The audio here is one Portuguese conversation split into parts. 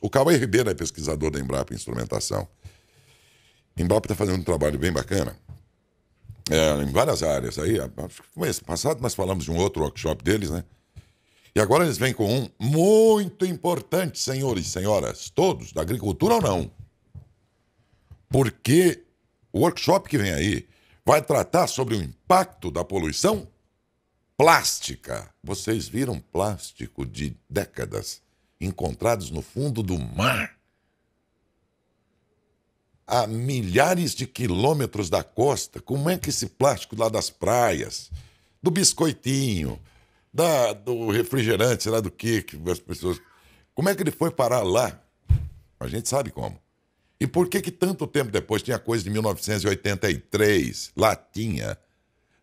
O Cauê Ribeiro é pesquisador da Embrapa Instrumentação. A Embrapa está fazendo um trabalho bem bacana é, em várias áreas. Aí, acho que mês passado nós falamos de um outro workshop deles, né? E agora eles vêm com um muito importante, senhores e senhoras, todos, da agricultura ou não. Porque o workshop que vem aí vai tratar sobre o impacto da poluição plástica. Vocês viram plástico de décadas encontrados no fundo do mar, a milhares de quilômetros da costa. Como é que esse plástico lá das praias, do biscoitinho, da, do refrigerante, sei lá do que, que as pessoas. Como é que ele foi parar lá? A gente sabe como. E por que que tanto tempo depois tinha coisa de 1983, latinha,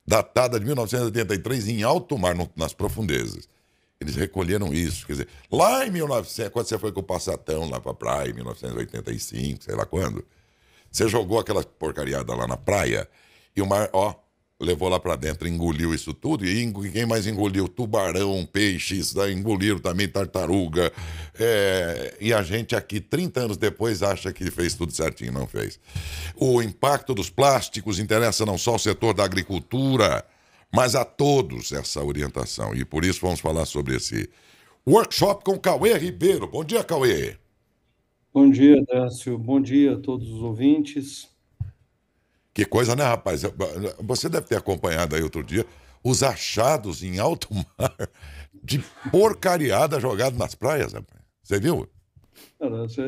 datada de 1983 em alto mar, no, nas profundezas? Eles recolheram isso. Quer dizer, lá em 1900, quando você foi com o Passatão lá para a praia, em 1985, sei lá quando, você jogou aquela porcariada lá na praia e o mar, ó, levou lá para dentro, engoliu isso tudo. E quem mais engoliu? Tubarão, peixes, né, engoliram também tartaruga. É, e a gente aqui, 30 anos depois, acha que fez tudo certinho. Não fez. O impacto dos plásticos interessa não só o setor da agricultura mas a todos essa orientação. E por isso vamos falar sobre esse workshop com Cauê Ribeiro. Bom dia, Cauê. Bom dia, Dácio. Bom dia a todos os ouvintes. Que coisa, né, rapaz? Você deve ter acompanhado aí outro dia os achados em alto mar de porcariada jogado nas praias, rapaz. Você viu?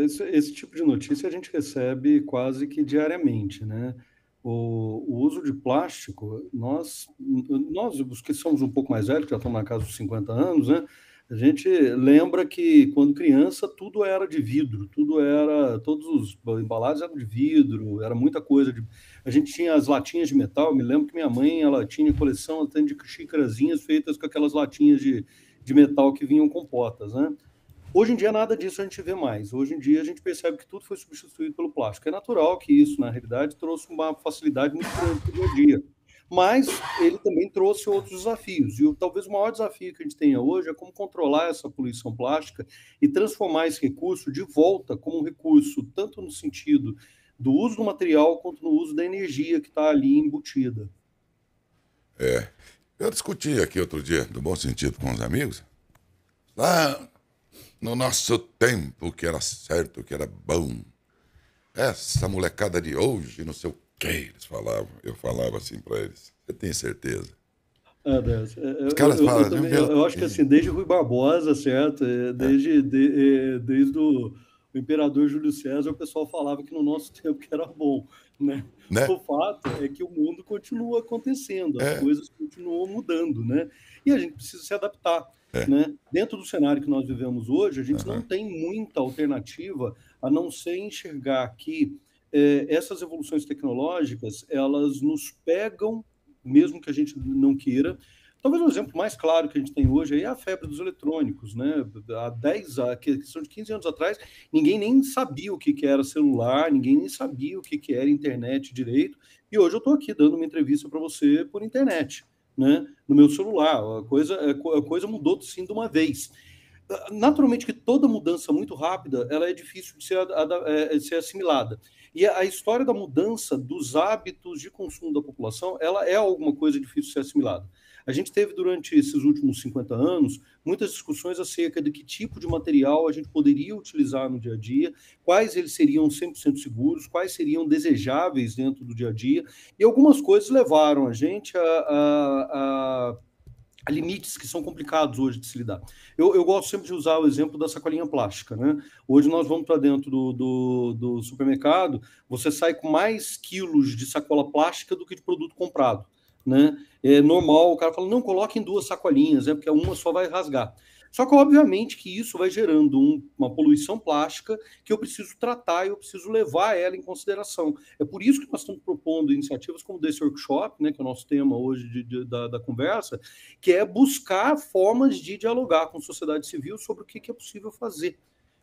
esse, esse tipo de notícia a gente recebe quase que diariamente, né? o, o, uso de plástico, nós, nós, os que somos um pouco mais velhos, que já estamos na casa dos 50 anos, né? A gente lembra que quando criança tudo era de vidro, tudo era, todos os embalados eram de vidro, era muita coisa de. A gente tinha as latinhas de metal, me lembro que minha mãe, ela tinha coleção até de xícarazinhas feitas com aquelas latinhas de, de metal que vinham com potas, né? Hoje em dia, nada disso a gente vê mais. Hoje em dia, a gente percebe que tudo foi substituído pelo plástico. É natural que isso, na realidade, trouxe uma facilidade muito grande para o dia. Mas ele também trouxe outros desafios. E talvez o maior desafio que a gente tenha hoje é como controlar essa poluição plástica e transformar esse recurso de volta como um recurso, tanto no sentido do uso do material quanto no uso da energia que está ali embutida. É. Eu discuti aqui outro dia, do bom sentido, com os amigos. Lá no nosso tempo, que era certo, que era bom. Essa molecada de hoje, não sei o quê, eles falavam. Eu falava assim para eles. Você tem certeza? Ah, é, caras eu, falam, eu, também, eu, acho que assim, desde Rui Barbosa, certo? É, é. Desde, é. de, desde o, o, imperador Júlio César, o pessoal falava que no nosso tempo que era bom. Né? né? O fato é que o mundo continua acontecendo, as é. coisas continuam mudando, né? E a gente precisa se adaptar. É. Né? Dentro do cenário que nós vivemos hoje, a gente uhum. não tem muita alternativa a não ser enxergar que é, essas evoluções tecnológicas elas nos pegam, mesmo que a gente não queira. Talvez um exemplo mais claro que a gente tem hoje é a febre dos eletrônicos. Né? Há 10, a questão de 15 anos atrás, ninguém nem sabia o que, que era celular, ninguém nem sabia o que, que era internet direito. E hoje eu estou aqui dando uma entrevista para você por internet né, no meu celular. A coisa, a coisa mudou sim de uma vez. Naturalmente que toda mudança muito rápida ela é difícil de ser, é, de ser assimilada. E a história da mudança dos hábitos de consumo da população ela é alguma coisa difícil de ser assimilada. A gente teve durante esses últimos 50 anos muitas discussões acerca de que tipo de material a gente poderia utilizar no dia a dia, quais eles seriam 100% seguros, quais seriam desejáveis dentro do dia a dia, e algumas coisas levaram a gente a, a, a a limites que são complicados hoje de se lidar. Eu, eu, gosto sempre de usar o exemplo da sacolinha plástica. Né? Hoje nós vamos para dentro do, do, do supermercado, você sai com mais quilos de sacola plástica do que de produto comprado né? É normal, o cara fala, não, coloque em duas sacolinhas, né? Porque uma só vai rasgar. Só que, obviamente, que isso vai gerando um, uma poluição plástica que eu preciso tratar e eu preciso levar ela em consideração. É por isso que nós estamos propondo iniciativas como desse workshop, né, que é o nosso tema hoje de, de, da, da, conversa, que é buscar formas de dialogar com a sociedade civil sobre o que, que é possível fazer.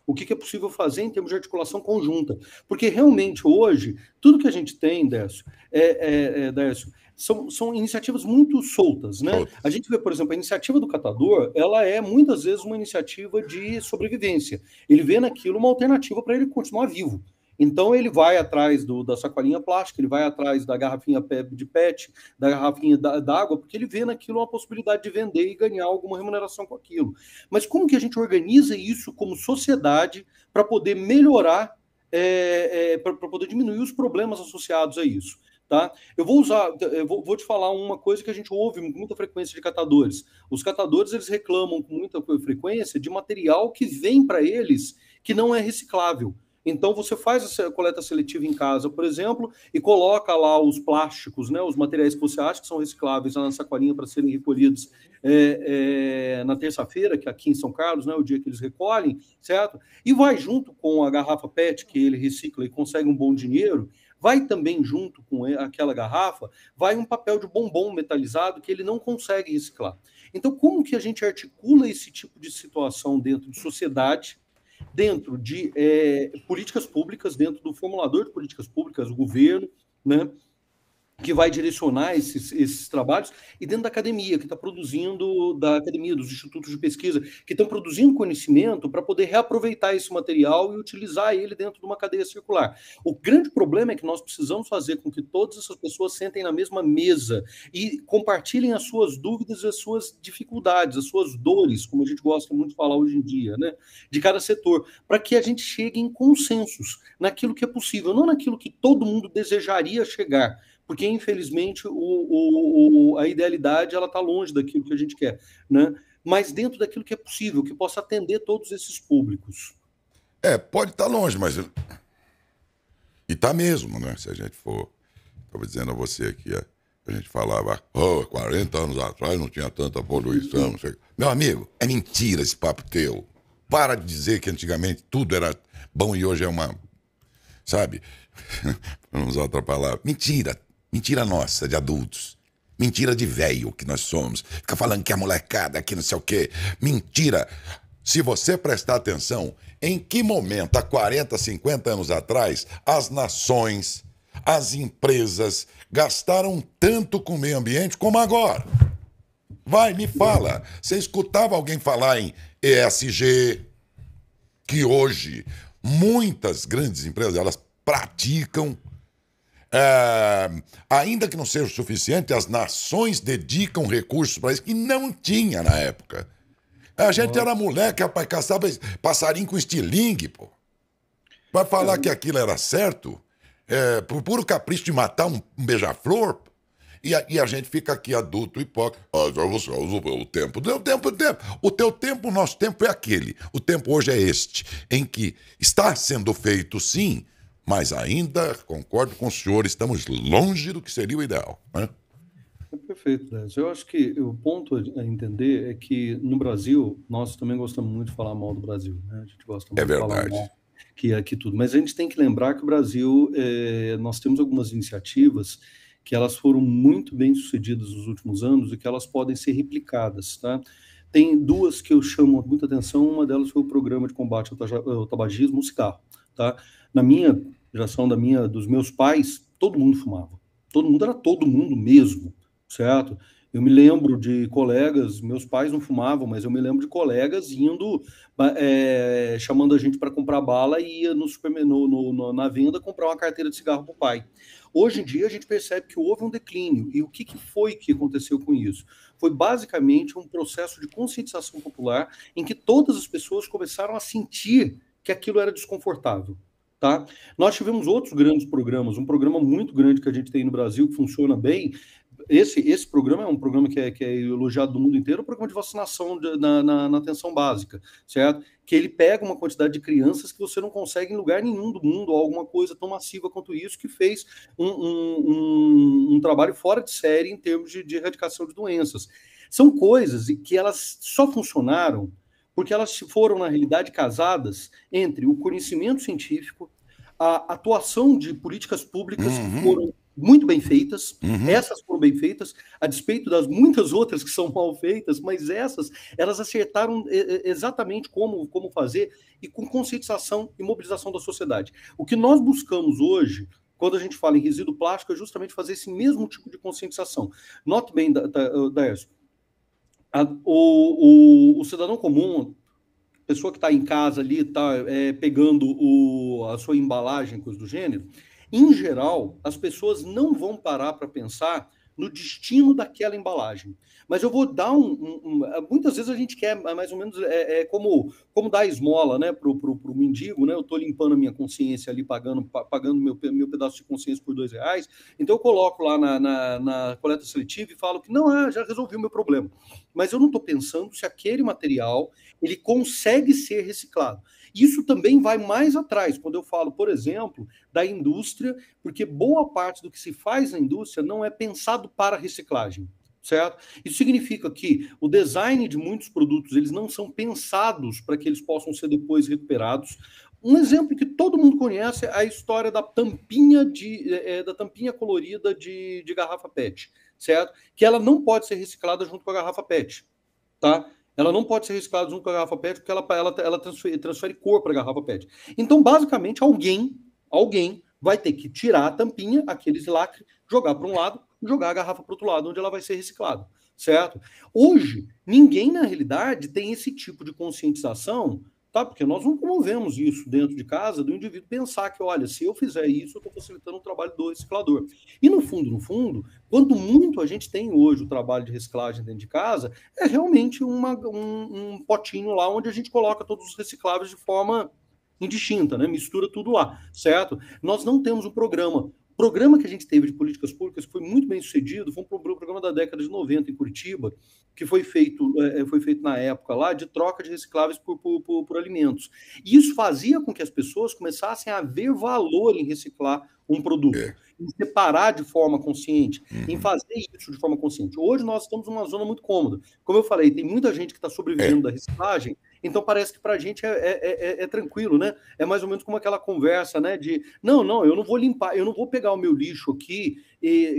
O que, que é possível fazer em termos de articulação conjunta. Porque realmente hoje, tudo que a gente tem, Décio, é, é, é Décio, são, são iniciativas muito soltas, né? Solta. A gente vê, por exemplo, a iniciativa do catador, ela é muitas vezes uma iniciativa de sobrevivência. Ele vê naquilo uma alternativa para ele continuar vivo. Então ele vai atrás do, da sacolinha plástica, ele vai atrás da garrafinha de PET, da garrafinha d'água, porque ele vê naquilo uma possibilidade de vender e ganhar alguma remuneração com aquilo. Mas como que a gente organiza isso como sociedade para poder melhorar, é, é, para poder diminuir os problemas associados a isso? Tá? Eu vou usar, eu vou, vou, te falar uma coisa que a gente ouve com muita frequência de catadores. Os catadores eles reclamam com muita frequência de material que vem para eles que não é reciclável. Então você faz a coleta seletiva em casa, por exemplo, e coloca lá os plásticos, né, os materiais que você acha que são recicláveis na sacolinha para serem recolhidos é, é, na terça-feira, que aqui em São Carlos, né, o dia que eles recolhem, certo? E vai junto com a garrafa PET que ele recicla e consegue um bom dinheiro vai também junto com aquela garrafa, vai um papel de bombom metalizado que ele não consegue reciclar. Então, como que a gente articula esse tipo de situação dentro de sociedade, dentro de é, políticas públicas, dentro do formulador de políticas públicas, o governo, né? que vai direcionar esses, esses trabalhos, e dentro da academia, que está produzindo, da academia, dos institutos de pesquisa, que estão produzindo conhecimento para poder reaproveitar esse material e utilizar ele dentro de uma cadeia circular. O grande problema é que nós precisamos fazer com que todas essas pessoas sentem na mesma mesa e compartilhem as suas dúvidas e as suas dificuldades, as suas dores, como a gente gosta muito de falar hoje em dia, né? de cada setor, para que a gente chegue em consensos naquilo que é possível, não naquilo que todo mundo desejaria chegar porque infelizmente o, o, o, a idealidade ela está longe daquilo que a gente quer, né? mas dentro daquilo que é possível, que possa atender todos esses públicos. É, pode estar tá longe, mas. E está mesmo, né? Se a gente for. Estava dizendo a você aqui, a gente falava, oh, 40 anos atrás não tinha tanta poluição. Não sei. Meu amigo, é mentira esse papo teu. Para de dizer que antigamente tudo era bom e hoje é uma. Sabe? Vamos usar outra palavra. Mentira. Mentira nossa, de adultos. Mentira de velho que nós somos. Fica falando que é molecada, que não sei o quê. Mentira. Se você prestar atenção, em que momento, há 40, 50 anos atrás, as nações, as empresas gastaram tanto com o meio ambiente como agora? Vai, me fala. Você escutava alguém falar em ESG? Que hoje muitas grandes empresas elas praticam é, ainda que não seja o suficiente, as nações dedicam recursos para isso que não tinha na época. A gente era moleque, rapaz, caçava passarinho com estilingue, pô. Vai falar que aquilo era certo? É, por puro capricho de matar um, um beija-flor? E a, e a, gente fica aqui adulto, hipócrita. Ah, você o tempo. O tempo, o tempo. O teu tempo, o nosso tempo é aquele. O tempo hoje é este, em que está sendo feito, sim, mas ainda concordo com o senhor, estamos longe do que seria o ideal. Né? É perfeito, Décio. Eu acho que o ponto a entender é que no Brasil, nós também gostamos muito de falar mal do Brasil. Né? A gente gosta muito é verdade. de falar mal que é aqui tudo. Mas a gente tem que lembrar que o Brasil, é, nós temos algumas iniciativas que elas foram muito bem sucedidas nos últimos anos e que elas podem ser replicadas, tá? Tem duas que eu chamo muita atenção, uma delas foi o programa de combate ao tabagismo, o cigarro, tá? na minha geração, da minha, dos meus pais, todo mundo fumava. Todo mundo era todo mundo mesmo, certo? Eu me lembro de colegas, meus pais não fumavam, mas eu me lembro de colegas indo, é, chamando a gente para comprar bala e ia no supermercado, no, no, na venda, comprar uma carteira de cigarro para o pai. Hoje em dia a gente percebe que houve um declínio. E o que, que, foi que aconteceu com isso? Foi basicamente um processo de conscientização popular em que todas as pessoas começaram a sentir que aquilo era desconfortável. Tá? Nós tivemos outros grandes programas, um programa muito grande que a gente tem no Brasil, que funciona bem. Esse, esse programa é um programa que é, que é elogiado do mundo inteiro, o é programa de vacinação de, na, na, na, atenção básica, certo? Que ele pega uma quantidade de crianças que você não consegue em lugar nenhum do mundo, alguma coisa tão massiva quanto isso, que fez um, um, um, um trabalho fora de série em termos de, de erradicação de doenças. São coisas que elas só funcionaram porque elas foram, na realidade, casadas entre o conhecimento científico a atuação de políticas públicas uhum. foram muito bem feitas, uhum. essas foram bem feitas, a despeito das muitas outras que são mal feitas, mas essas, elas acertaram exatamente como, como fazer e com conscientização e mobilização da sociedade. O que nós buscamos hoje, quando a gente fala em resíduo plástico, é justamente fazer esse mesmo tipo de conscientização. Note bem, Daércio, da, da, da o, o, o cidadão comum, pessoa que está em casa ali, está é, pegando o, a sua embalagem, coisa do gênero, em geral, as pessoas não vão parar para pensar no destino daquela embalagem. Mas eu vou dar um. um, um eh, muitas vezes a gente quer eh, mais ou menos é, é como, como dar esmola né, para o mendigo, né? Eu estou limpando a minha consciência ali, pagando, pagando meu, meu pedaço de consciência por dois reais. Então eu coloco lá na, na, na coleta seletiva e falo que não, ah, já resolvi o meu problema. Mas eu não estou pensando se aquele material ele consegue ser reciclado. Isso também vai mais atrás, quando eu falo, por exemplo, da indústria, porque boa parte do que se faz na indústria não é pensado para reciclagem certo? Isso significa que o design de muitos produtos eles não são pensados para que eles possam ser depois recuperados. Um exemplo que todo mundo conhece é a história da tampinha de é, é da tampinha colorida de, de garrafa PET, certo? Que ela não pode ser reciclada junto com a garrafa PET, tá? Ela não pode ser reciclada junto com a garrafa PET, porque ela, ela, ela transfere, transfere cor para a garrafa PET. Então, basicamente, alguém, alguém vai ter que tirar a tampinha, aqueles lacres, jogar para um lado, jogar a garrafa para o outro lado, onde ela vai ser reciclada, certo? Hoje, ninguém, na realidade, tem esse tipo de conscientização Tá? Porque nós não promovemos isso dentro de casa do indivíduo pensar que, olha, se eu fizer isso, eu estou facilitando o trabalho do reciclador. E no fundo, no fundo, quanto muito a gente tem hoje o trabalho de reciclagem dentro de casa, é realmente uma, um, um potinho lá onde a gente coloca todos os recicláveis de forma indistinta, né? mistura tudo lá, certo? Nós não temos um programa programa que a gente teve de políticas públicas, que foi muito bem sucedido, foi um programa da década de 90 em Curitiba, que foi feito, é, é, foi feito na época lá de troca de recicláveis por, por, por, por alimentos. E isso fazia com que as pessoas começassem a ver valor em reciclar um produto, é. em separar de forma consciente, uhum. em fazer isso de forma consciente. Hoje nós estamos numa zona muito cômoda. Como eu falei, tem muita gente que está sobrevivendo da reciclagem então parece que para a gente é, é, é, é, tranquilo, né? É mais ou menos como aquela conversa, né? De não, não, eu não vou limpar, eu não vou pegar o meu lixo aqui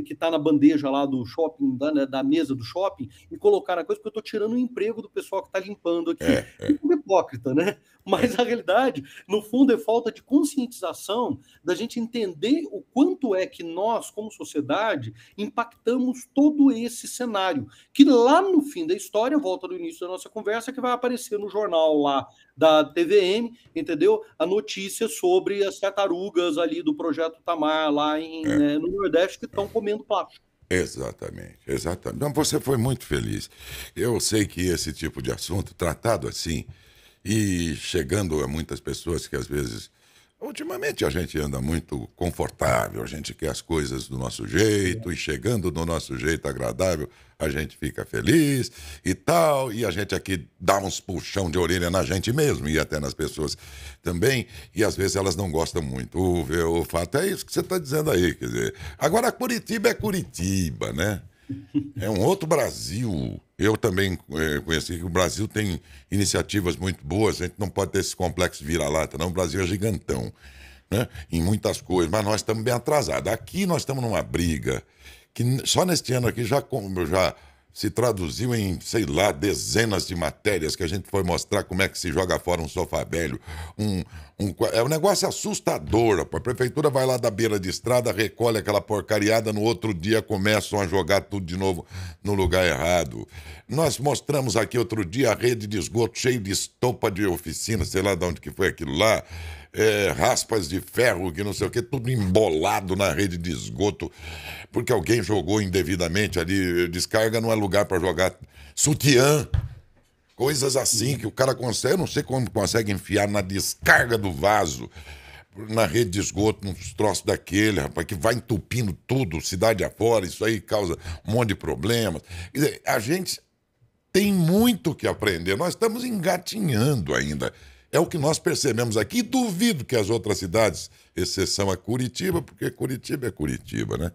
que está na bandeja lá do shopping, da, né, da, mesa do shopping, e colocar na coisa, porque eu estou tirando o emprego do pessoal que está limpando aqui. É, é. Fico é hipócrita, né? Mas a realidade, no fundo, é falta de conscientização da gente entender o quanto é que nós, como sociedade, impactamos todo esse cenário. Que lá no fim da história, volta do início da nossa conversa, que vai aparecer no jornal lá da TVM, entendeu? A notícia sobre as tartarugas ali do projeto Tamar lá em, é. né, no Nordeste que estão comendo plástico. Exatamente, exatamente. Não, você foi muito feliz. Eu sei que esse tipo de assunto, tratado assim, e chegando a muitas pessoas que às vezes Ultimamente a gente anda muito confortável, a gente quer as coisas do nosso jeito e chegando do nosso jeito agradável, a gente fica feliz e tal, e a gente aqui dá uns puxão de orelha na gente mesmo e até nas pessoas também, e às vezes elas não gostam muito. O, é, o fato é isso que você está dizendo aí, quer dizer. Agora, Curitiba é Curitiba, né? É um outro Brasil. Eu também é, conheci que o Brasil tem iniciativas muito boas, a gente não pode ter esse complexo vira-lata, não. O Brasil é gigantão né? em muitas coisas, mas nós estamos bem atrasados. Aqui nós estamos numa briga que só neste ano aqui já, já se traduziu em, sei lá, dezenas de matérias que a gente foi mostrar como é que se joga fora um sofá velho. Um, um, é um negócio assustador. A prefeitura vai lá da beira de estrada, recolhe aquela porcariada, no outro dia começam a jogar tudo de novo no lugar errado. Nós mostramos aqui outro dia a rede de esgoto cheia de estopa de oficina, sei lá de onde que foi aquilo lá é, raspas de ferro, que não sei o quê, tudo embolado na rede de esgoto, porque alguém jogou indevidamente ali. Eh, descarga não é lugar para jogar sutiã. Coisas assim que o cara consegue, eu não sei como consegue enfiar na descarga do vaso, na rede de esgoto, uns troços daquele, rapaz, que vai entupindo tudo, cidade afora, isso aí causa um monte de problemas. Quer dizer, a gente tem muito que aprender, nós estamos engatinhando ainda. É o que nós percebemos aqui. duvido que as outras cidades, exceção a Curitiba, porque Curitiba é Curitiba, né?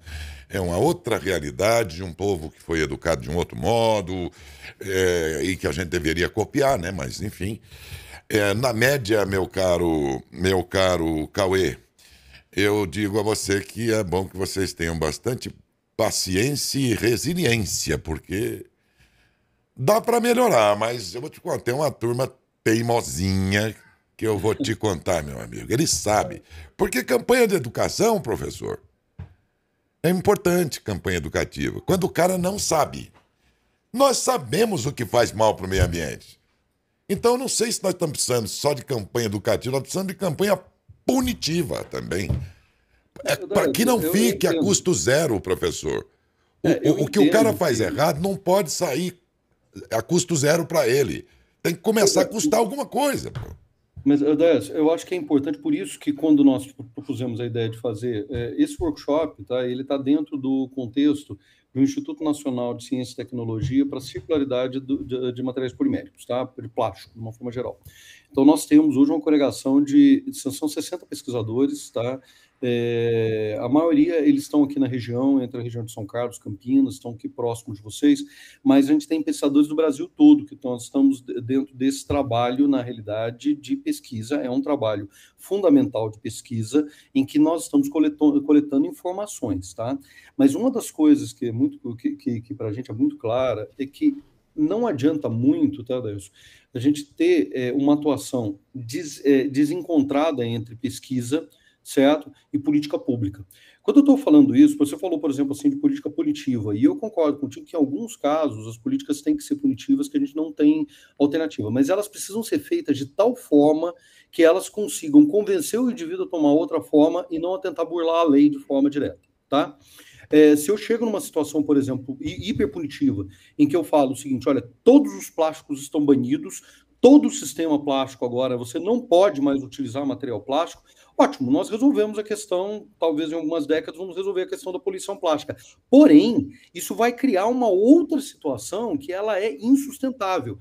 É uma outra realidade, um povo que foi educado de um outro modo é, e que a gente deveria copiar, né? Mas, enfim. É, na média, meu caro, meu caro Cauê, eu digo a você que é bom que vocês tenham bastante paciência e resiliência, porque dá para melhorar, mas eu vou te contar, tem uma turma teimosinha que eu vou te contar, meu amigo. Ele sabe. Porque campanha de educação, professor, é importante campanha educativa. Quando o cara não sabe. Nós sabemos o que faz mal para o meio ambiente. Então, não sei se nós estamos precisando só de campanha educativa, nós precisamos de campanha punitiva também. É, para que não fique a custo zero, professor. O, é, o que o cara faz errado não pode sair a custo zero para ele. Tem que começar a custar alguma coisa. Pô. Mas, Adécio, eu acho que é importante, por isso que quando nós propusemos a ideia de fazer é, esse workshop, tá, ele está dentro do contexto do Instituto Nacional de Ciência e Tecnologia para Circularidade do, de, de, Materiais Poliméricos, tá, de plástico, de uma forma geral. Então, nós temos hoje uma congregação de, são 60 pesquisadores, tá? É, a maioria eles estão aqui na região, entre a região de São Carlos, Campinas, estão aqui próximos de vocês, mas a gente tem pesquisadores do Brasil todo que então, estamos dentro desse trabalho, na realidade, de pesquisa. É um trabalho fundamental de pesquisa em que nós estamos coletando, coletando informações, tá? Mas uma das coisas que é muito que, que, que para a gente é muito clara é que não adianta muito, tá, Deus, a gente ter é, uma atuação des, é, desencontrada entre pesquisa, certo, e política pública. Quando eu estou falando isso, você falou, por exemplo, assim, de política punitiva, e eu concordo contigo que em alguns casos as políticas têm que ser punitivas, que a gente não tem alternativa, mas elas precisam ser feitas de tal forma que elas consigam convencer o indivíduo a tomar outra forma e não a tentar burlar a lei de forma direta, tá? É, se eu chego numa situação, por exemplo, hiperpunitiva, em que eu falo o seguinte: olha, todos os plásticos estão banidos, todo o sistema plástico agora, você não pode mais utilizar material plástico. Ótimo, nós resolvemos a questão, talvez em algumas décadas vamos resolver a questão da poluição plástica. Porém, isso vai criar uma outra situação que ela é insustentável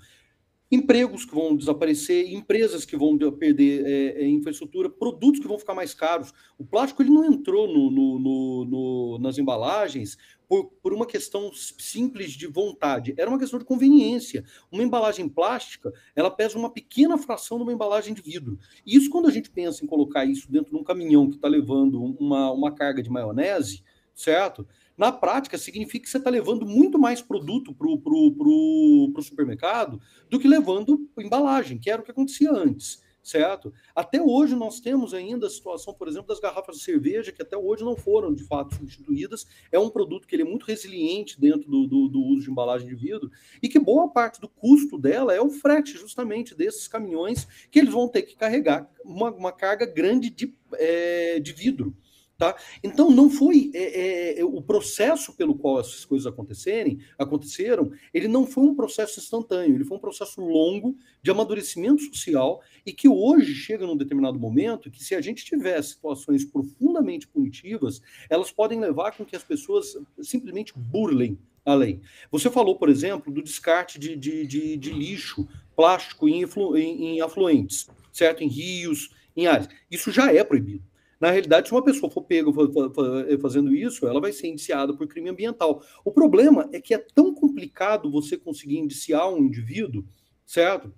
empregos que vão desaparecer, empresas que vão perder é, é, infraestrutura, produtos que vão ficar mais caros. O plástico ele não entrou no, no, no, no nas embalagens por, por, uma questão simples de vontade, era uma questão de conveniência. Uma embalagem plástica ela pesa uma pequena fração de uma embalagem de vidro. E isso, quando a gente pensa em colocar isso dentro de um caminhão que está levando uma, uma carga de maionese, certo? Na prática, significa que você está levando muito mais produto para o pro, pro, pro supermercado do que levando embalagem, que era o que acontecia antes, certo? Até hoje nós temos ainda a situação, por exemplo, das garrafas de cerveja, que até hoje não foram de fato substituídas. É um produto que ele é muito resiliente dentro do, do, do uso de embalagem de vidro e que boa parte do custo dela é o frete, justamente, desses caminhões que eles vão ter que carregar uma, uma carga grande de, é, de vidro Tá? Então não foi é, é, é, o processo pelo qual essas coisas acontecerem aconteceram, ele não foi um processo instantâneo, ele foi um processo longo de amadurecimento social e que hoje chega num determinado momento que se a gente tiver situações profundamente punitivas, elas podem levar com que as pessoas simplesmente burlem a lei. Você falou, por exemplo, do descarte de, de, de, de lixo, plástico em, em, em afluentes, certo, em rios, em áreas. Isso já é proibido. Na realidade, se uma pessoa for pega eh, fazendo isso, ela vai ser indiciada por crime ambiental. O problema é que é tão complicado você conseguir indiciar um indivíduo, certo?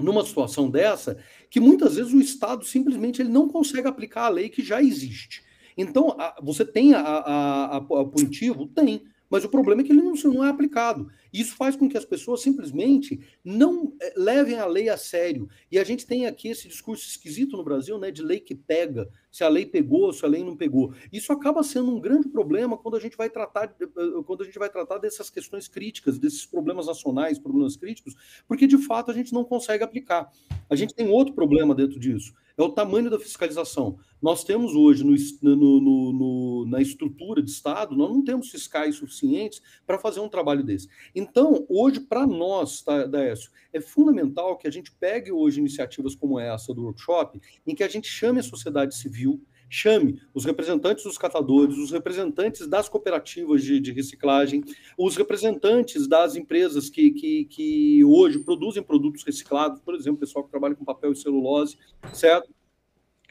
Numa situação dessa, que muitas vezes o Estado simplesmente ele não consegue aplicar a lei que já existe. Então, a, você tem a, a, a, punitivo? Tem mas o problema é que ele não, não, é aplicado. Isso faz com que as pessoas simplesmente não eh, levem a lei a sério. E a gente tem aqui esse discurso esquisito no Brasil, né, de lei que pega, se a lei pegou, se a lei não pegou. Isso acaba sendo um grande problema quando a gente vai tratar, eh, eh, quando a gente vai tratar dessas questões críticas, desses problemas nacionais, problemas críticos, porque de fato a gente não consegue aplicar. A gente tem outro problema dentro disso é o tamanho da fiscalização. Nós temos hoje no, no, no, na estrutura de Estado, nós não temos fiscais suficientes para fazer um trabalho desse. Então, hoje, para nós, tá, Daécio, é fundamental que a gente pegue hoje iniciativas como essa do workshop, em que a gente chame a sociedade civil, chame os representantes dos catadores, os representantes das cooperativas de, de reciclagem, os representantes das empresas que, que, que, hoje produzem produtos reciclados, por exemplo, pessoal que trabalha com papel e celulose, certo?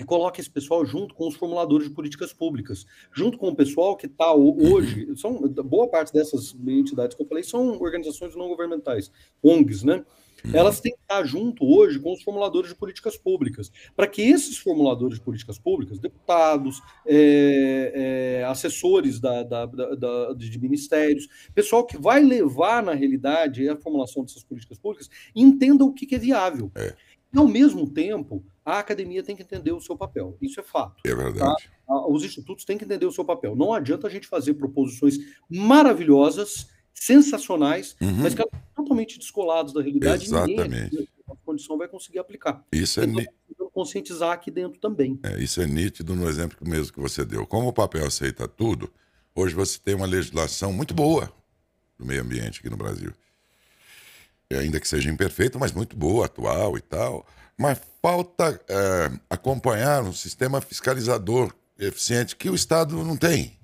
e esse pessoal junto com os formuladores de políticas públicas, junto com o pessoal que está hoje, uhum. são boa parte dessas entidades que eu falei são organizações não governamentais, ONGs, né? Uhum. Elas têm que estar junto hoje com os formuladores de políticas públicas, para que esses formuladores de políticas públicas, deputados, é, é, assessores da, da, da, de ministérios, pessoal que vai levar, na realidade, a formulação dessas políticas públicas, entenda o que, que é viável. É. E, ao mesmo tempo, a academia tem que entender o seu papel. Isso é fato. É verdade. Tá? os institutos têm que entender o seu papel. Não adianta a gente fazer proposições maravilhosas, sensacionais, uhum. mas que elas são totalmente descoladas da realidade. Exatamente. a condição vai conseguir aplicar. Isso é então, conscientizar aqui dentro também. É, isso é nítido no exemplo mesmo que você deu. Como o papel aceita tudo, hoje você tem uma legislação muito boa do meio ambiente aqui no Brasil ainda que seja imperfeita, mas muito boa, atual e tal. Mas falta é, acompanhar um sistema fiscalizador eficiente que o Estado não tem.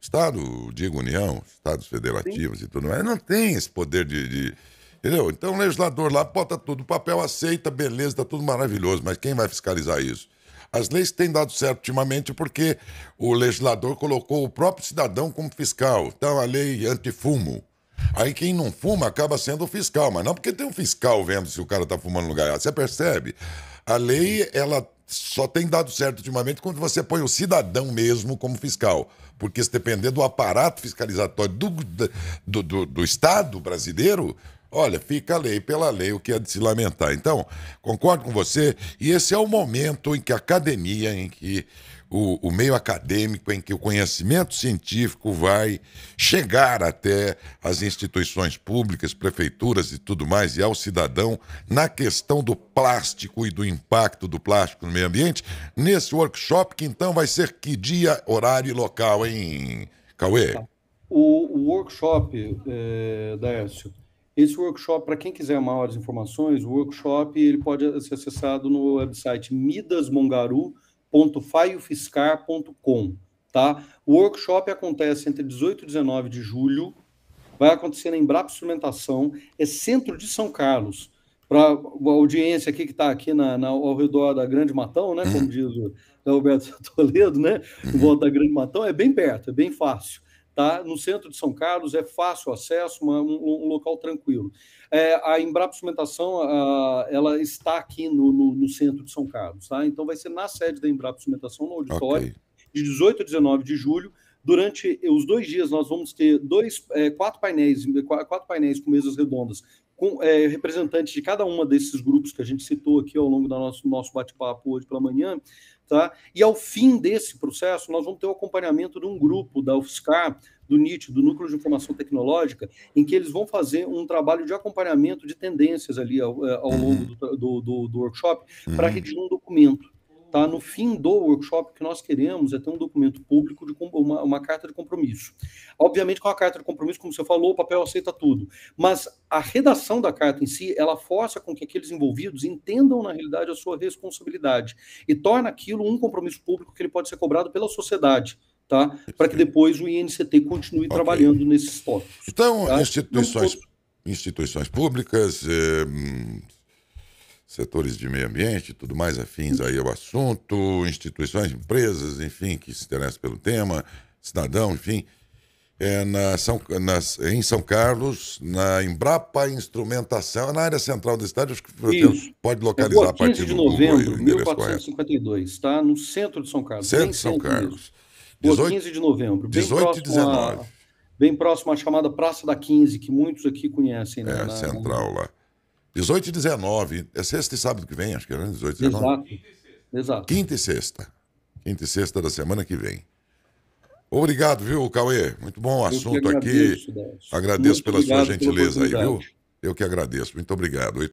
Estado, digo União, Estados federativos Sim. e tudo mais, não tem esse poder de, de. entendeu? Então o legislador lá bota tudo, o papel aceita, beleza, está tudo maravilhoso, mas quem vai fiscalizar isso? As leis têm dado certo ultimamente porque o legislador colocou o próprio cidadão como fiscal. Então a lei antifumo Aí quem não fuma acaba sendo o fiscal, mas não porque tem um fiscal vendo se o cara está fumando no lugar. Você percebe? A lei, ela só tem dado certo ultimamente quando você põe o cidadão mesmo como fiscal. Porque se depender do aparato fiscalizatório do, do, do, do Estado brasileiro, Olha, fica a lei pela lei, o que é de se lamentar. Então, concordo com você, e esse é o momento em que a academia, em que o, o, meio acadêmico em que o conhecimento científico vai chegar até as instituições públicas, prefeituras e tudo mais, e ao cidadão na questão do plástico e do impacto do plástico no meio ambiente, nesse workshop que então vai ser que dia, horário e local, hein, Cauê? O, o workshop, é, Daércio, esse workshop, para quem quiser maiores informações, o workshop ele pode ser acessado no website midasmongaru.com www.faiofiscar.com, tá? O workshop acontece entre 18 e 19 de julho, vai acontecer na Embrapa Instrumentação, é centro de São Carlos. Para a audiência aqui que está aqui na, na, ao redor da Grande Matão, né? Como uhum. diz o Roberto Toledo, né? Em uhum. volta da Grande Matão, é bem perto, é bem fácil. Tá? No centro de São Carlos é fácil acesso, uma, um, um, local tranquilo. É, a Embrapa Cimentação, a, ela está aqui no, no, no, centro de São Carlos, tá? Então vai ser na sede da Embrapa Cimentação, no auditório, okay. de 18 a 19 de julho. Durante os dois dias nós vamos ter dois, é, quatro painéis, quatro painéis com mesas redondas com, é, representantes de cada uma desses grupos que a gente citou aqui ao longo do nosso, nosso bate-papo hoje pela manhã, tá? E ao fim desse processo, nós vamos ter o acompanhamento de um grupo da UFSCar, do NIT, do Núcleo de Informação Tecnológica, em que eles vão fazer um trabalho de acompanhamento de tendências ali ao, é, ao longo do, do, do, do workshop para uhum. redigir um documento tá no fim do workshop, o que nós queremos é ter um documento público, de uma, uma carta de compromisso. Obviamente, com a carta de compromisso, como você falou, o papel aceita tudo, mas a redação da carta em si, ela força com que aqueles envolvidos entendam, na realidade, a sua responsabilidade e torna aquilo um compromisso público que ele pode ser cobrado pela sociedade, tá? Para que depois o INCT continue okay. trabalhando nesses tópicos. Então, tá? instituições, então, instituições públicas, eh, setores de meio ambiente, tudo mais afins aí ao assunto, instituições, empresas, enfim, que se interessam pelo tema, cidadão, enfim. É na São, nas, em São Carlos, na Embrapa Instrumentação, é na área central da cidade, acho que pode é localizar é, a partir de novembro, do, do 1452, está no centro de São Carlos. Centro de São Carlos. Mesmo. 18, 15 de novembro, bem 18 e 19. A, bem próximo à chamada Praça da 15, que muitos aqui conhecem. Né, é, na, central lá. 18 e 19. É sexta e sábado que vem, acho que é, né? 18 e 19. Exato. Exato. Quinta e sexta. Quinta e sexta da semana que vem. Obrigado, viu, Cauê? Muito bom o assunto agradeço, aqui. Deus. Agradeço Muito pela sua gentileza aí, viu? Eu que agradeço. Muito obrigado.